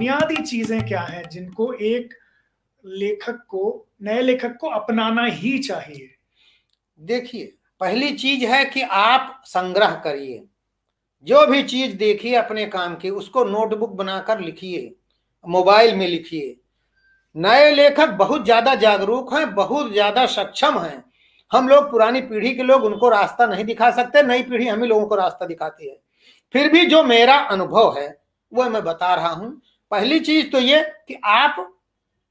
बुनियादी चीजें क्या हैं जिनको एक लेखक को नए लेखक को अपनाना ही चाहिए देखिए पहली चीज है कि आप संग्रह करिए जो भी चीज देखिए अपने काम की उसको नोटबुक बनाकर लिखिए मोबाइल में लिखिए नए लेखक बहुत ज्यादा जागरूक हैं बहुत ज्यादा सक्षम हैं हम लोग पुरानी पीढ़ी के लोग उनको रास्ता नहीं दिखा सकते नई पीढ़ी हम ही लोगों को रास्ता दिखाती है फिर भी जो मेरा अनुभव है वह मैं बता रहा हूँ पहली चीज तो ये कि आप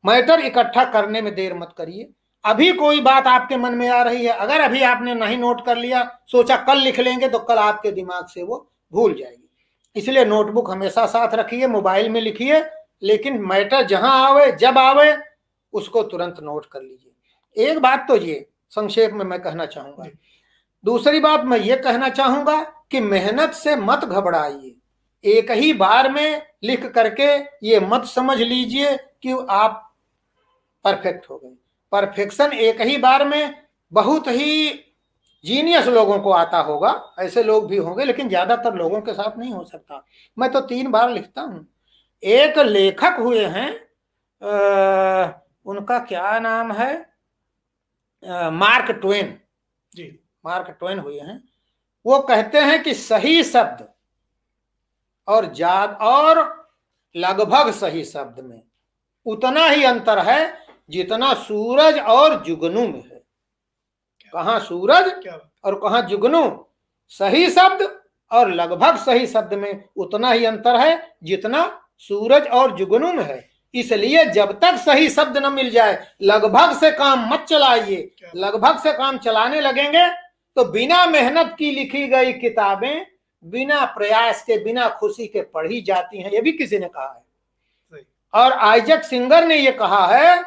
मैटर इकट्ठा करने में देर मत करिए अभी कोई बात आपके मन में आ रही है अगर अभी आपने नहीं नोट कर लिया सोचा कल लिख लेंगे तो कल आपके दिमाग से वो भूल जाएगी इसलिए नोटबुक हमेशा साथ रखिए मोबाइल में लिखिए लेकिन मैटर जहां आवे जब आवे उसको तुरंत नोट कर लीजिए एक बात तो ये संक्षेप में मैं कहना चाहूंगा दूसरी बात मैं ये कहना चाहूंगा कि मेहनत से मत घबराइए एक ही बार में लिख करके ये मत समझ लीजिए कि आप परफेक्ट हो गए परफेक्शन एक ही बार में बहुत ही जीनियस लोगों को आता होगा ऐसे लोग भी होंगे लेकिन ज्यादातर लोगों के साथ नहीं हो सकता मैं तो तीन बार लिखता हूँ एक लेखक हुए हैं उनका क्या नाम है आ, Mark Twain ji Mark Twain हुए हैं वो कहते हैं कि सही शब्द और जाद और लगभग सही शब्द में उतना ही अंतर है जितना सूरज और जुगनू में है कहा सूरज और कहा जुगनू सही शब्द और लगभग सही शब्द में उतना ही अंतर है जितना सूरज और जुगनू में है इसलिए जब तक सही शब्द न मिल जाए लगभग से काम मत चलाइए लगभग से काम चलाने लगेंगे तो बिना मेहनत की लिखी गई किताबें बिना प्रयास के बिना खुशी के पढ़ी जाती हैं ये भी किसी ने कहा है और आइजक सिंगर ने यह कहा है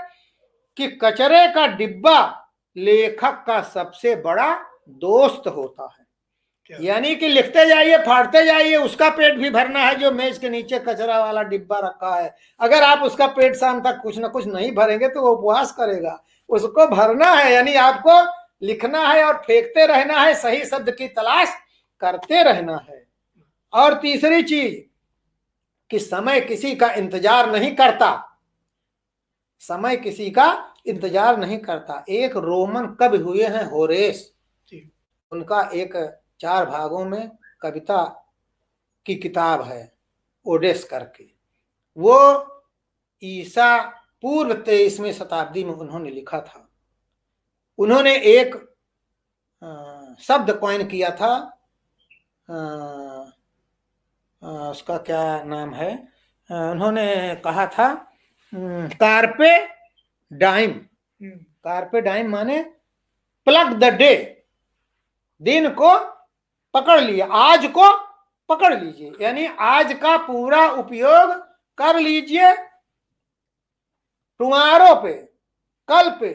कि कचरे का डिब्बा लेखक का सबसे बड़ा दोस्त होता है यानी कि लिखते जाइए फाड़ते जाइए उसका पेट भी भरना है जो मेज के नीचे कचरा वाला डिब्बा रखा है अगर आप उसका पेट शाम तक कुछ ना कुछ नहीं भरेंगे तो वो उपवास करेगा उसको भरना है यानी आपको लिखना है और फेंकते रहना है सही शब्द की तलाश करते रहना है और तीसरी चीज कि समय किसी का इंतजार नहीं करता समय किसी का इंतजार नहीं करता एक रोमन कवि हुए हैं होरेस उनका एक चार भागों में कविता की किताब है ओडेस करके वो ईसा पूर्व तेईसवीं शताब्दी में उन्होंने लिखा था उन्होंने एक शब्द कॉइन किया था उसका क्या नाम है उन्होंने कहा था कार्पे डाइम हम्म। कार्पे डाइम माने प्लग द डे दिन को पकड़ लिए आज को पकड़ लीजिए यानी आज का पूरा उपयोग कर लीजिए टुमारो पे कल पे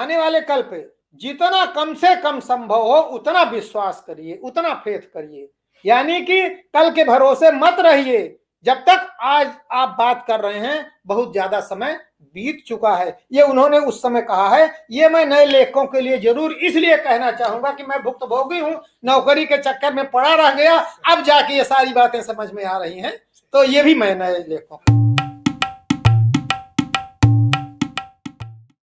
आने वाले कल पे जितना कम से कम संभव हो उतना विश्वास करिए उतना फेथ करिए यानी कि कल के भरोसे मत रहिए जब तक आज आप बात कर रहे हैं बहुत ज्यादा समय बीत चुका है ये उन्होंने उस समय कहा है ये मैं नए लेखकों के लिए जरूर इसलिए कहना चाहूंगा कि मैं भुक्त भोगी हूँ नौकरी के चक्कर में पड़ा रह गया अब जाके ये सारी बातें समझ में आ रही हैं तो ये भी मैं नए लेखकों